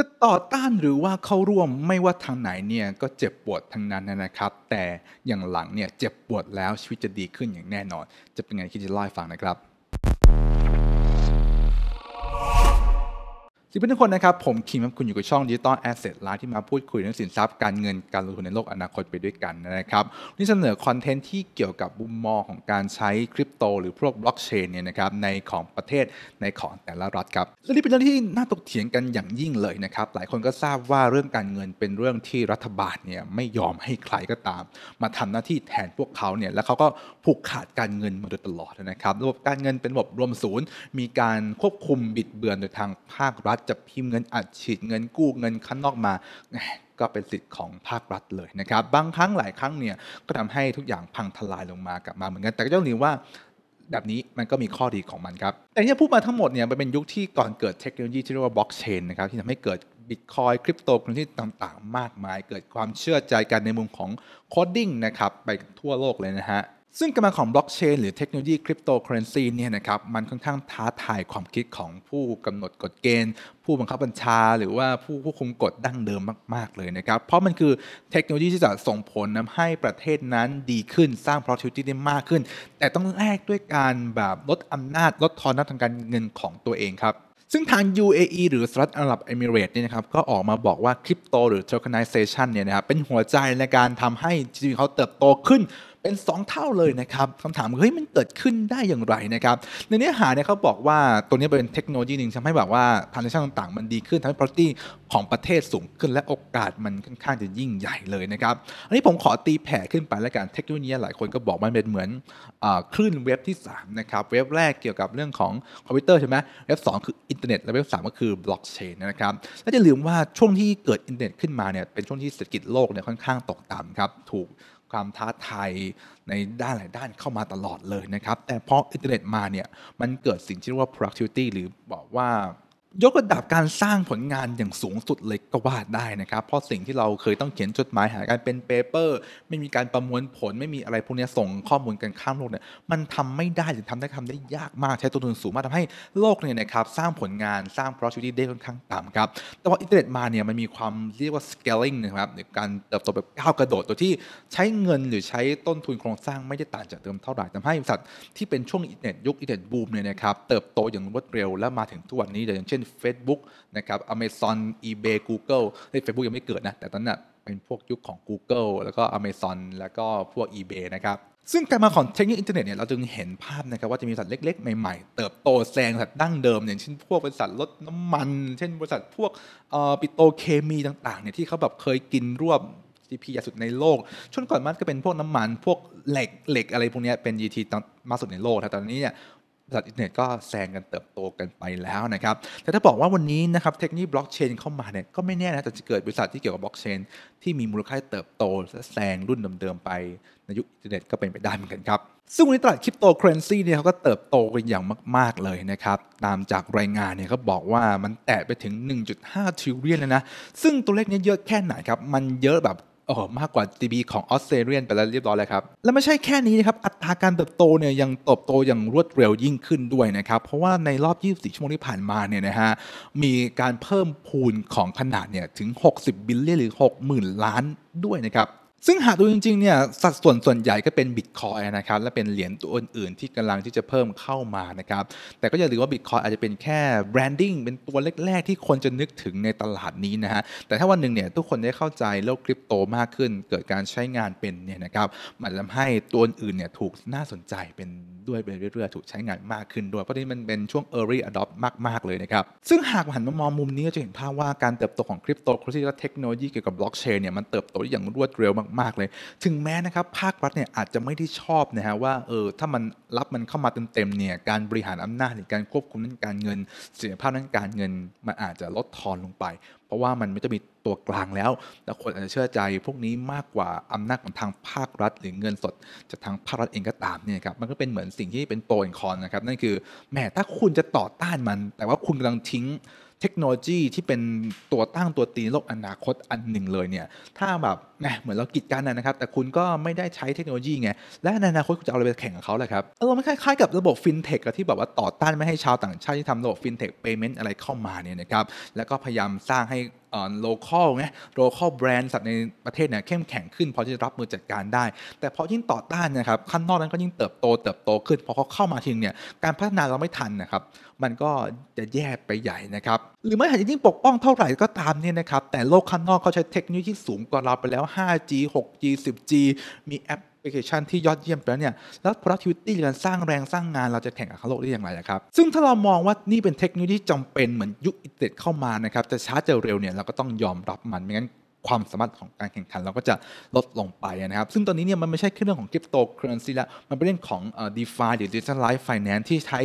จะต่อต้านหรือว่าเข้าร่วมไม่ว่าทางไหนเนี่ย ก็เจ็บปวดทั้งนั้นนะครับ แต่อย่างหลังเนี่ย เจ็บปวดแล้ว ชีวิตจะดีขึ้นอย่างแน่นอน จะเป็นไงคิดจะเล่าให้ฟังนะครับสวัสดีทุกคนนะครับ ผมคิมครับคุณอยู่กับช่องดิจิตอลแอสเซทไลฟ์ที่มาพูดคุยเรื่องสินทรัพย์การเงินการลงทุนในโลกอนาคตไปด้วยกันนะครับ นี่เสนอคอนเทนต์ที่เกี่ยวกับมุมมองของการใช้คริปโตหรือพวกบล็อกเชนเนี่ยนะครับในของประเทศในของแต่ละรัฐครับเรื่องนี้เป็นเรื่องที่น่าตกเถียงกันอย่างยิ่งเลยนะครับ หลายคนก็ทราบว่าเรื่องการเงินเป็นเรื่องที่รัฐบาลเนี่ยไม่ยอมให้ใครก็ตาม มาทำหน้าที่แทนพวกเขาเนี่ยแล้วเขาก็ผูกขาดการเงินมาโดยตลอดนะครับระบบการเงินเป็นระบบรวมศูนย์ มีการควบคุมบิดเบือนโดยทางภาครัฐฐจะพิมพ์เงินอัดฉีด เงินกู้เงินขั้นนอกมา ก็เป็นสิทธิ์ของภาครัฐเลยนะครับ บางครั้งหลายครั้งเนี่ยก็ทำให้ทุกอย่างพังทลายลงมากลับมาเหมือนกัน แต่ก็ต้องเรยนว่าแบบนี้มันก็มีข้อดีของมันครับ แต่ที่พูดมาทั้งหมดเนี่ยมันเป็นยุคที่ก่อนเกิดเทคโนโลยีที่เรียกว่าบล็อกเชนนะครับที่ทำให้เกิดบิตคอยคริปโตเคอเรนซีต่างๆ มากมาย เกิดความเชื่อใจกันในมุมของโคดดิ้งนะครับไปทั่วโลกเลยนะฮะซึ่งกำลังของบล็อกเชนหรือเทคโนโลยีคริปโตเคอเรนซีเนี่ยนะครับ มันค่อนข้างท้าทายความคิดของผู้กำหนดกฎเกณฑ์ ผู้บังคับบัญชา หรือว่าผู้ควบคุมกฎดั้งเดิมมากๆเลยนะครับ เพราะมันคือเทคโนโลยีที่จะส่งผลำให้ประเทศนั้นดีขึ้นสร้าง productivity ได้มากขึ้น แต่ต้องแลกด้วยการแบบลดอำนาจลดทอนน้าทางการเงินของตัวเองครับซึ่งทาง UAE หรือสหรัฐอาหรับเอมิเรตเนี่ยนะครับก็ออกมาบอกว่าคริปโตหรือ tokenization เนี่ยนะครับเป็นหัวใจในการทำให้ GDP เขา เติบโตขึ้นเป็น 2 เท่าเลยนะครับคำถามเฮ้ยมันเกิดขึ้นได้อย่างไรนะครับ ในเนื้อหาเนี่ยเขาบอกว่าตัวนี้เป็นเทคโนโลยีหนึ่งทำให้แบบว่าพาณิชย์ต่างๆมันดีขึ้น ทำให้ property ของประเทศสูงขึ้นและโอกาสมันค่อนข้างจะยิ่งใหญ่เลยนะครับ อันนี้ผมขอตีแผ่ขึ้นไปแล้วกันเทคโนโลยีหลายคนก็บอกมันเป็นเหมือนคลื่นเว็บที่ 3 นะครับ เว็บแรกเกี่ยวกับเรื่องของคอมพิวเตอร์ใช่ไหมเว็บ2คืออินเทอร์เน็ตและเว็บ3ก็คือบล็อกเชนนะครับและจะลืมว่าช่วงที่เกิดอินเทอร์เน็ตขึ้นมาเนี่ยเป็นช่วงที่เศรษฐกิจโลกเนี่ยค่อนข้างตกต่ำครับถูกความท้าทายในด้านหลายด้านเข้ามาตลอดเลยนะครับ แต่พออินเทอร์เน็ตมาเนี่ย มันเกิดสิ่งที่เรียกว่า productivity หรือบอกว่ายกระดับการสร้างผลงานอย่างสูงสุดเลยก็ว่าได้นะครับเพราะสิ่งที่เราเคยต้องเขียนจดหมายหาการเป็นเปเปอร์ไม่มีการประมวลผล ไม่มีอะไรพวกนี้ส่งข้อมูลกันข้ามโลกเนี่ยมันทำไม่ได้หรือทำได้ทำได้ยากมากใช้ต้นทุนสูงมากทำให้โลกเนี่ยนะครับสร้างผลงานสร้าง productivity ได้ค่อนข้างต่ำครับแต่ว่าอินเทอร์เน็ตมาเนี่ยมันมีความเรียกว่า scaling นะครับหรือการเติบโตแบบก้าวกระโดดตัวที่ใช้เงินหรือใช้ต้นทุนโครงสร้างไม่ได้ต่างจากเดิมเท่าไหร่ทำให้บริษัทที่เป็นช่วงอินเทอร์เน็ตยุคอินเทอร์เน็ตบูมเนี่ยนะครับเติบโตอย่างรวดเร็ว และมาถึงทุกวันนี้เช่นช่น Facebook นะครับ Amazon eBay Google เฮ้ย Facebook ยังไม่เกิดนะ แต่ตอนนั้นเป็นพวกยุคของ Google แล้วก็ Amazon แล้วก็ พวก eBay นะครับ ซึ่งการมาของเทคโนโลยีอินเทอร์เน็ตเนี่ย เราจึงเห็นภาพนะครับว่าจะมีบริษัทเล็กๆใหม่ๆ เติบโตแซงบริษัทดั้งเดิม อย่างเช่นพวกบริษัทรถน้ำมัน เช่น บริษัทพวกปิโตเคมีต่างๆเนี่ยที่เขาแบบเคยกินรวบ GDP ใหญ่สุดในโลกช่วงก่อนมันก็เป็นพวกน้ำมัน พวกเหล็กเหล็กอะไรพวกนี้เป็น GDP มากสุดในโลกแต่ตอนนี้เนี่ยบริษัทอินเทอร์เน็ตก็แซงกันเติบโตกันไปแล้วนะครับ แต่ถ้าบอกว่าวันนี้นะครับเทคโนโลยีบล็อกเชนเข้ามาเนี่ยก็ไม่แน่นะ แต่จะเกิดบริษัทที่เกี่ยวกับบล็อกเชนที่มีมูลค่าเติบโตและแซงรุ่นเดิมๆไป ในยุคอินเทอร์เน็ตก็เป็นไปได้เหมือนกันครับ ซึ่งในตลาดคริปโตเคอเรนซีเนี่ยเขาก็เติบโตกันอย่างมากๆเลยนะครับ ตามจากรายงานเนี่ยเขาบอกว่ามันแตะไปถึง1.5ทริลเลียนแล้วนะซึ่งตัวเลขนี้เยอะแค่ไหนครับ มันเยอะแบบโอ้มากกว่า GDP ของออสเตรเลียไปแล้วเรียบร้อย แล้วครับ และไม่ใช่แค่นี้นะครับ อัตราการเติบโตเนี่ยยังเติบโตอย่างรวดเร็วยิ่งขึ้นด้วยนะครับ เพราะว่าในรอบ 24ชั่วโมงที่ผ่านมาเนี่ยนะฮะ มีการเพิ่มพูนของขนาดเนี่ยถึง 60 บิลเลียนหรือ 60,000 ล้านด้วยนะครับซึ่งหากดูจริงๆ เนี่ยสัดส่วนส่วนใหญ่ก็เป็นบิตคอยนะครับ และเป็นเหรียญตัวอื่นๆ ที่กำลังที่จะเพิ่มเข้ามานะครับ แต่ก็อย่าลืมว่าบิตคอยอาจจะเป็นแค่แบรนดิ้งเป็นตัวแรกๆ ที่คนจะนึกถึงในตลาดนี้นะฮะแต่ถ้าวันหนึ่งเนี่ยทุกคนได้เข้าใจโลกคริปโตมากขึ้น เกิดการใช้งานเป็นเนี่ยนะครับมันทำให้ตัวอื่นเนี่ยถูกน่าสนใจเป็นด้วยไปเรื่อย ๆ ถูกใช้งานมากขึ้นด้วยเพราะนี่มันเป็นช่วง early adopt มากๆเลยนะครับซึ่งหากหันมามองมุมนี้จะเห็นภาพว่าการเติบโตของคริปโตเคอเรนซีและเทคโนโลยีเกี่ยวกับบล็อกเชนเนี่ยมันเติบโตอย่างรวดเร็วมากๆเลย ถึงแม้นะครับ ภาครัฐเนี่ยอาจจะไม่ได้ชอบนะฮะว่าเออถ้ามันรับมันเข้ามาเต็มๆเนี่ย การบริหารอำนาจหรือการควบคุมนั้นการเงินเสถียรภาพนั้นการเงิน มันอาจจะลดทอนลงไป เพราะว่ามันไม่จะมีตัวกลางแล้วแล้วคนอาจจะเชื่อใจพวกนี้มากกว่าอำนาจของทางภาครัฐหรือเงินสดจากทางภาครัฐเองก็ตามเนี่ยครับมันก็เป็นเหมือนสิ่งที่เป็นโปรแนคอนนะครับนั่นคือแหมถ้าคุณจะต่อต้านมัน แต่ว่าคุณกำลังทิ้งเทคโนโลยีที่เป็นตัวตั้งตัวตีโลกอนาคตอันหนึ่งเลยเนี่ย ถ้าแบบเหมือนเรากีดกันนะครับ แต่คุณก็ไม่ได้ใช้เทคโนโลยีไง และในอนาคตคุณจะเอาอะไรไปแข่งกับเขาเลยครับเราไม่คล้ายๆกับระบบฟินเทคที่แบบว่าต่อต้านไม่ให้ชาวต่างชาติที่ทำระบบฟินเทคเปย์เมนต์อะไรเข้ามาเนี่ยนะครับ แล้วก็พยายามสร้างให้โลคอลไงโลคอลแบรนด์สัตว์ในประเทศเนี่ยเข้มแข็งขึ้นพอที่จะรับมือจัดการได้ แต่พอยิ่งต่อต้านนะครับขั้นนอกนั้นก็ยิ่งเติบโตเติบโตขึ้นพอเขาเข้ามาทงเนี่ยการพัฒนาเราไม่ทันนะครับมันก็จะแย่ไปใหญ่นะครับ หรือไม่หากจยิ่งปกป้องเท่าไหร่ก็ตามเนี่ยนะครับ แต่โลกข้างนอกเขาใช้เทคโนโลยีที่สูงกว่าเราไปแล้ว 5G 6G 10G มีแอปพลิเคชันที่ยอดเยี่ยมไปแล้วเนี่ย แล้ว productivity การสร้างแรงสร้างงานเราจะแข่งกับเขาโลกได้อย่างไรครับ ซึ่งถ้าเรามองว่านี่เป็นเทคโนโลยีจำเป็นเหมือนยุคอินเทอร์เน็ตเข้ามานะครับจะช้าจะเร็วเนี่ย เราก็ต้องยอมรับมันไม่งั้นความสามารถของการแข่งขันเราก็จะลดลงไปนะครับ ซึ่งตอนนี้เนี่ยมันไม่ใช่แค่เรื่องของคริปโตเคอเรนซีแล้ว มันเป็นเรื่องของดีฟาหรือดิจิทัลไลฟ์ไฟแนนซ์ที่ใช้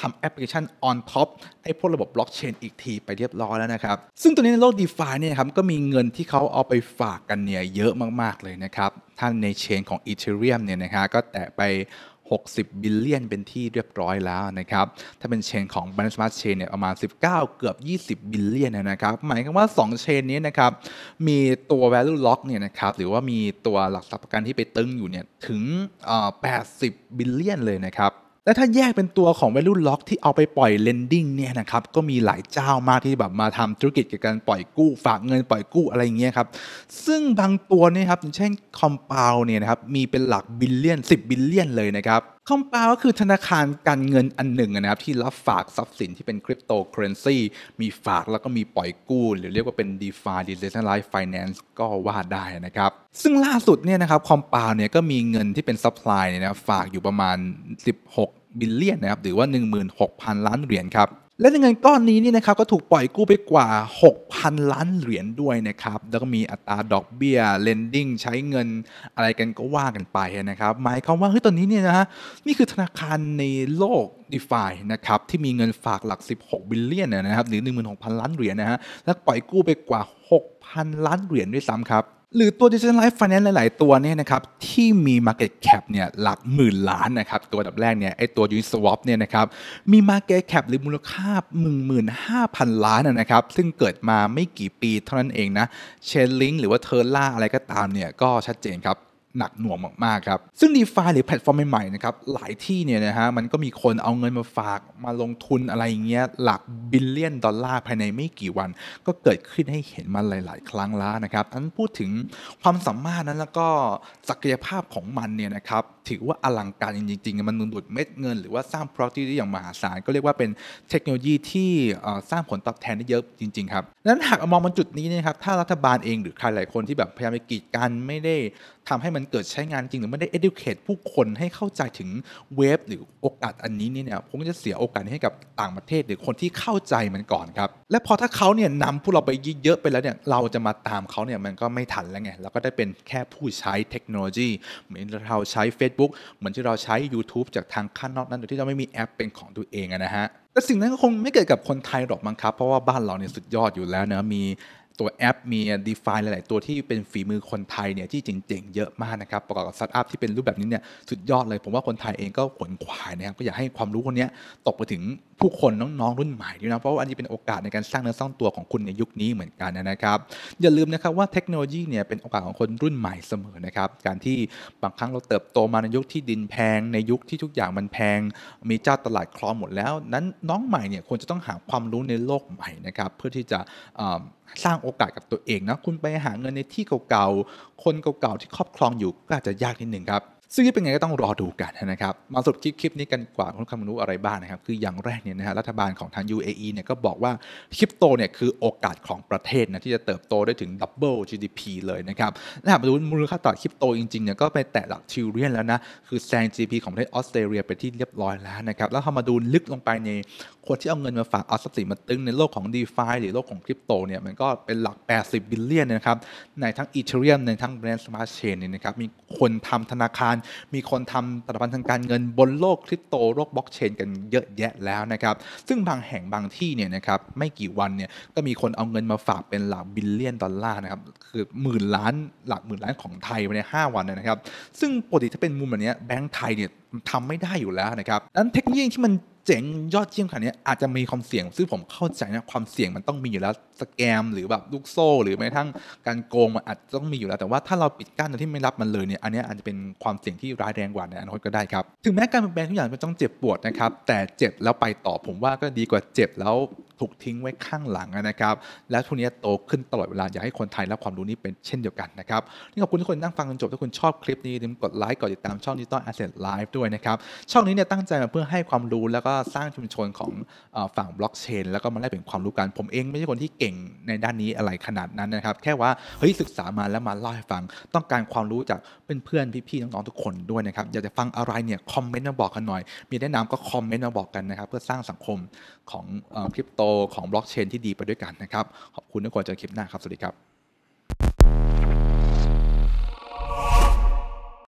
ทำแอปพลิเคชันออนท็อปให้พวกระบบบล็อกเชนอีกทีไปเรียบร้อยแล้วนะครับ ซึ่งตอนนี้ในโลกดีฟาเนี่ยครับก็มีเงินที่เขาเอาไปฝากกันเนี่ยเยอะมากๆเลยนะครับ ท่านในเชนของอีเทเรียมเนี่ยนะฮะก็แตะไป60บิลเลียนเป็นที่เรียบร้อยแล้วนะครับ ถ้าเป็นเชนของ b a n a n c e Smart Chain เนี่ยประมาณ 19 เกือบ 20บิลเลียนนะครับ หมายความว่า 2 เชนนี้นะครับ มีตัว value lock เนี่ยนะครับ หรือว่ามีตัวหลักทรัพย์ประกันที่ไปตึงอยู่เนี่ยถึง 80 บิลเลียนเลยนะครับและถ้าแยกเป็นตัวของ value lock ที่เอาไปปล่อย lending เนี่ยนะครับ ก็มีหลายเจ้ามากที่แบบมาทำธุรกิจเกี่ยวกับการปล่อยกู้ฝากเงินปล่อยกู้อะไรอย่างเงี้ยครับ ซึ่งบางตัวเนี่ยครับเช่น compound เนี่ยนะครับ มีเป็นหลักบิลเลียน10 บิลเลียนเลยนะครับคอมปาวก็คือธนาคารการเงินอันหนึ่งนะครับ ที่รับฝากทรัพย์สินที่เป็นคริปโตเคอเรนซีมีฝากแล้วก็มีปล่อยกู้หรือเรียกว่าเป็น d e f าดิเ e n ั r ไลฟ์ไฟแนนซ์ก็ว่าได้นะครับ ซึ่งล่าสุดเนี่ยนะครับคอมปาวเนี่ยก็มีเงินที่เป็นซัพพลายเนี่ยนะฝากอยู่ประมาณ 16 บิลเลียนนะครับ หรือว่า 16,000 ล้านเหรียญครับและในเงินก้อนนี้นี่นะครับก็ถูกปล่อยกู้ไปกว่า 6,000 ล้าน เหรียญด้วยนะครับ แล้วก็มี อัตราดอกเบี้ย lending ใช้เงินอะไรกันก็ว่ากันไปนะครับ หมายความว่าเฮ้ยตอนนี้เนี่ยนะฮะนี่คือธนาคารในโลกดีฟายนะครับที่มีเงินฝากหลัก 16บิลเลียนนะครับหรือ 16,000 ล้านเหรียญนะฮะแล้วปล่อยกู้ไปกว่า 6,000 ล้าน เหรียญด้วยซ้ำครับหรือตัว decentralized finance หลาย ๆ ตัวเนี่ยนะครับที่มี market cap เนี่ยหลักหมื่นล้านนะครับตัวดับแรกเนี่ยไอตัว Uniswap เนี่ยนะครับมี market cap หรือมูลค่า15,000 ล้านนะครับซึ่งเกิดมาไม่กี่ปีเท่านั้นเองนะ Chainlink หรือว่า Terra อะไรก็ตามเนี่ยก็ชัดเจนครับหนักหน่วงมาก ๆ ครับ ซึ่งดีฟาหรือแพลตฟอร์มใหม่ ๆ นะครับ หลายที่เนี่ยนะฮะ มันก็มีคนเอาเงินมาฝากมาลงทุนอะไรเงี้ย หลักบิลเลียนดอลลาร์ภายในไม่กี่วัน ก็เกิดขึ้นให้เห็นมาหลาย ๆ ครั้งแล้วนะครับ อันพูดถึงความสามารถนั้นแล้วก็ศักยภาพของมันเนี่ยนะครับ ถือว่าอลังการจริง ๆ มันดูดเม็ดเงิน หรือว่าสร้าง property ได้อย่างมหาศาลก็เรียกว่าเป็นเทคโนโลยีที่สร้างผลตอบแทนได้เยอะจริงๆ ครับนั้นหากมองมันจุดนี้นะครับ ถ้ารัฐบาลเองหรือใครหลายคนที่แบบพยายามไปกีดกันไม่ได้ทำให้มันเกิดใช้งานจริงหรือไม่ได้ educate ผู้คนให้เข้าใจถึงเวฟหรือโอกาสอันนี้เนี่ยผมจะเสียโอกาสให้กับต่างประเทศหรือคนที่เข้าใจมันก่อนครับและพอถ้าเขาเนี่ยนำผู้เราไปเยอะไปแล้วเนี่ยเราจะมาตามเขาเนี่ยมันก็ไม่ทันแล้วไงเราก็ได้เป็นแค่ผู้ใช้เทคโนโลยี เหมือนเราใช้ Facebook เหมือนที่เราใช้ YouTube จากทางข้างนอกนั้นโดยที่เราไม่มีแอปเป็นของตัวเองนะฮะแต่สิ่งนั้นก็คงไม่เกิดกับคนไทยหรอกมั้งครับ เพราะว่าบ้านเราเนี่ยสุดยอดอยู่แล้วเนะมีตัวแอปมีดีฟายหลาย ๆ ตัวที่เป็นฝีมือคนไทย เนี่ย ที่เจ๋งๆ เยอะมากนะครับประกอบ กับสตาร์ทอัพที่ เป็นรูปแบบนี้เนี่ยสุดยอดเลย ผมว่าคนไทยเองก็ขวนขวายนะครับก็อยากให้ความรู้คนนี้ตกไปถึงผู้คนน้องๆรุ่น ใหม่ด้วยนะเพราะ ว่า อันนี้ เป็นโอกาสในการสร้างเนื้อสร้างตัวของคุณในยุคนี้เหมือนกันนะครับ อย่าลืมนะครับว่าเทคโนโลยีเนี่ยเป็นโอกาสของคนรุ่นใหม่เสมอนะครับการที่บางครั้งเราเติบโตมาในยุคที่ดินแพงในยุคที่ทุกอย่างมันแพงมีเจ้าตลาดคลองหมดแล้ว นั้นน้องใหม่เนี่ยควรจะต้องหาความรู้ในโลกใหม่นะครับเพื่อที่จะสร้างโอกาสกับตัวเองนะ คุณไปหาเงินในที่เก่าๆ คนเก่าๆ ที่ครอบครองอยู่ก็อาจจะยากนิดหนึ่งครับซึ่งจะเป็นไงก็ต้องรอดูกันนะครับ มาสรุปคลิป นี้กันกว่าคุณคำนุอะไรบ้างนะครับ คืออย่างแรกเนี่ยนะฮะรัฐบาลของทาง UAE เนี่ยก็บอกว่าคริปโตเนี่ยคือโอกาสของประเทศนะ ที่จะเติบโตได้ถึงดับเบิล GDP เลยนะครับถ้าหากดูมูลค่าตลาดคริปโตจริงๆเนี่ยก็ไปแตะหลักทริลเลียนแล้วนะ คือแซง GDP ของประเทศออสเตรเลีย ไปที่เรียบร้อยแล้วนะครับแล้วพอมาดูลึกลงไปในคนที่เอาเงินมาฝากเอาทรัพย์สินมาตึงในโลกของ d e f าหรือโลกของคริปโตเนี่ยมันก็เป็นหลัก 80 บิลเลียนนะครับในทั้งอีเทเรียมในทั้งแบรนด์สมาร์ทเชนเนี่ยนะครับมีคนทำธนาคารมีคนทำผลิตภัณฑ์ทางการเงินบนโลกคริปโตโลกบล็อกเชนกันเยอะแยะแล้วนะครับ ซึ่งบางแห่งบางที่เนี่ยนะครับไม่กี่วันเนี่ยก็มีคนเอาเงินมาฝากเป็นหลักบิลเลียนดอลลาร์นะครับคือหมื่นล้านหลักหมื่นล้านของไทยยใน 5 วันนะครับ ซึ่งปกติถ้าเป็นมุมแบบนี้แบงก์ไทยเนี่ยทำไม่ได้อยู่แล้วนะครับดังนั้นเทคโนโลยีที่มันเจ๋งยอดเยี่ยมขนาดนี้อาจจะมีความเสี่ยงซึ่งผมเข้าใจนะความเสี่ยงมันต้องมีอยู่แล้ว สแกม หรือแบบลูกโซ่หรือแม้ทั้งการโกงมันอาจจะต้องมีอยู่แล้ว แต่ว่าถ้าเราปิดกั้นโดยที่ไม่รับมันเลยเนี่ยอันนี้อาจจะเป็น ความเสี่ยงที่ร้ายแรงกว่าในอนาคตก็ได้ครับถึงแม้การเปลี่ยนแปลงทุกอย่างมันต้องเจ็บปวดนะครับแต่เจ็บแล้วไปต่อผมว่าก็ดีกว่าเจ็บแล้วถูกทิ้งไว้ข้างหลังนะครับและทุกนี้โตขึ้นตลอดเวลาอยากให้คนไทยรับความรู้นี้เป็นเช่นเดียวกันนะครับนี่ขอบคุณทุกคนนั่งฟังจนจบถ้าคุณชอบคลิปนี้อย่าลืมกดไลค์กดติดตามช่องดิจิตอลแอสเซทไลฟ์ด้วยนะครับช่องนี้เนี่ยตั้งใจมาเพื่อให้ความรู้แล้วก็สร้างชุมชนของฝั่งบล็อกเชนแล้วก็มาแลกเปลี่ยนความรู้กัน ผมเองไม่ใช่คนที่เก่งในด้านนี้อะไรขนาดนั้นนะครับ แค่ว่าเฮ้ยศึกษามาแล้วมาเล่าให้ฟัง ต้องการความรู้จากเพื่อนๆ พี่ๆ น้องๆ ทุกคนด้วยนะครับ อยากจะฟังอะไรเนี่ยคอมเมนต์มาบอกกันหน่อย มีแนะนำก็คอมเมนต์มาบอกกันนะครับ เพื่อสร้างสังคมของคริปโตของบล็อกเชนที่ดีไปด้วยกันนะครับ ขอบคุณทุกคนจนคลิปหน้าครับ สวัสดีครับ